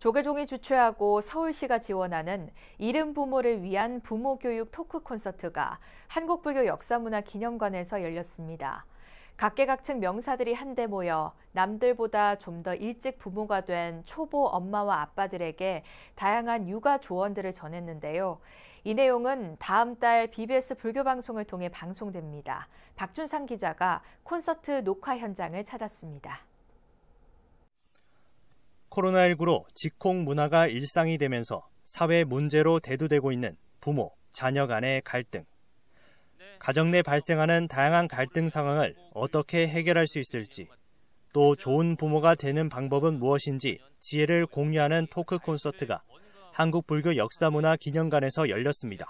조계종이 주최하고 서울시가 지원하는 이름 부모를 위한 부모 교육 토크 콘서트가 한국불교 역사문화 기념관에서 열렸습니다. 각계각층 명사들이 한데 모여 남들보다 좀 더 일찍 부모가 된 초보 엄마와 아빠들에게 다양한 육아 조언들을 전했는데요. 이 내용은 다음 달 BBS 불교 방송을 통해 방송됩니다. 박준상 기자가 콘서트 녹화 현장을 찾았습니다. 코로나19로 직콩 문화가 일상이 되면서 사회 문제로 대두되고 있는 부모, 자녀 간의 갈등. 가정 내 발생하는 다양한 갈등 상황을 어떻게 해결할 수 있을지, 또 좋은 부모가 되는 방법은 무엇인지 지혜를 공유하는 토크 콘서트가 한국불교 역사문화 기념관에서 열렸습니다.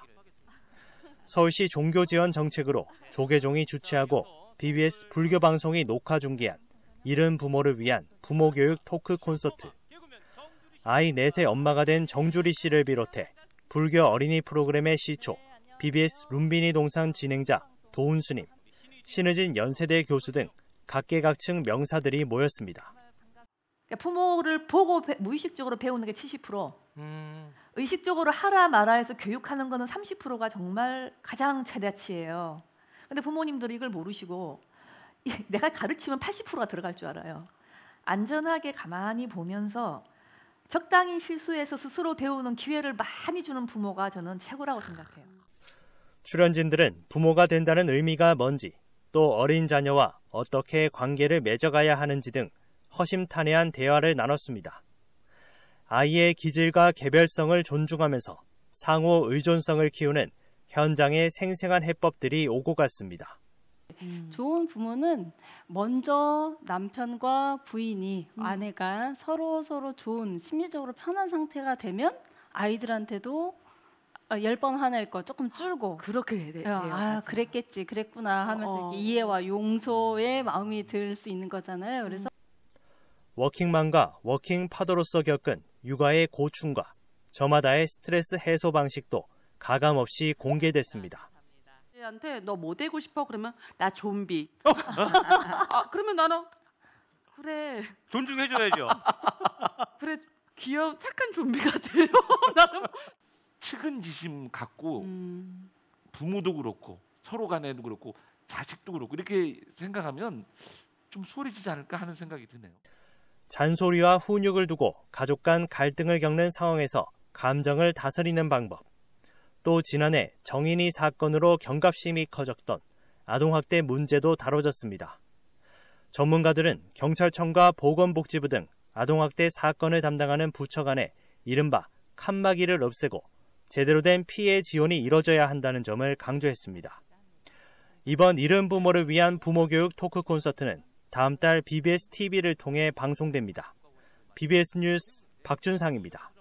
서울시 종교지원 정책으로 조계종이 주최하고 BBS 불교방송이 녹화 중계한 이른 부모를 위한 부모 교육 토크 콘서트. 아이 넷의 엄마가 된 정주리 씨를 비롯해 불교 어린이 프로그램의 시초, BBS 룸비니 동상 진행자 도훈수님, 신의진 연세대 교수 등 각계각층 명사들이 모였습니다. 그러니까 부모를 보고 배, 무의식적으로 배우는 게 70%, 음. 의식적으로 하라 마라 해서 교육하는 거는 30%가 정말 가장 최대치예요. 근데 부모님들이 이걸 모르시고 내가 가르치면 80%가 들어갈 줄 알아요. 안전하게 가만히 보면서 적당히 실수해서 스스로 배우는 기회를 많이 주는 부모가 저는 최고라고 생각해요. 출연진들은 부모가 된다는 의미가 뭔지, 또 어린 자녀와 어떻게 관계를 맺어가야 하는지 등 허심탄회한 대화를 나눴습니다. 아이의 기질과 개별성을 존중하면서 상호 의존성을 키우는 현장의 생생한 해법들이 오고 갔습니다. 음. 좋은 부모는 먼저 남편과 부인이 음. 아내가 서로 서로 좋은 심리적으로 편한 상태가 되면 아이들한테도 어, 열번 화낼 거 조금 줄고 그렇게 돼요. 어, 아 맞아. 그랬겠지 그랬구나 하면서 어. 어. 이해와 용서의 마음이 들 수 있는 거잖아요. 음. 그래서 워킹맘과 워킹파더로서 겪은 육아의 고충과 저마다의 스트레스 해소 방식도 가감없이 공개됐습니다. 한테 너뭐 되고 싶어? 그러면 나 좀비. 어? 아, 그러면 나는 그래. 존중해줘야죠. 그래 귀여운 착한 좀비가 돼요. 나는 측은지심 갖고 음. 부모도 그렇고 서로 간에도 그렇고 자식도 그렇고 이렇게 생각하면 좀소리해지지 않을까 하는 생각이 드네요. 잔소리와 훈육을 두고 가족 간 갈등을 겪는 상황에서 감정을 다스리는 방법. 또 지난해 정인이 사건으로 경각심이 커졌던 아동학대 문제도 다뤄졌습니다. 전문가들은 경찰청과 보건복지부 등 아동학대 사건을 담당하는 부처 간에 이른바 칸막이를 없애고 제대로 된 피해 지원이 이뤄져야 한다는 점을 강조했습니다. 이번 이른 부모를 위한 부모 교육 토크 콘서트는 다음 달 BBS TV를 통해 방송됩니다. BBS 뉴스 박준상입니다.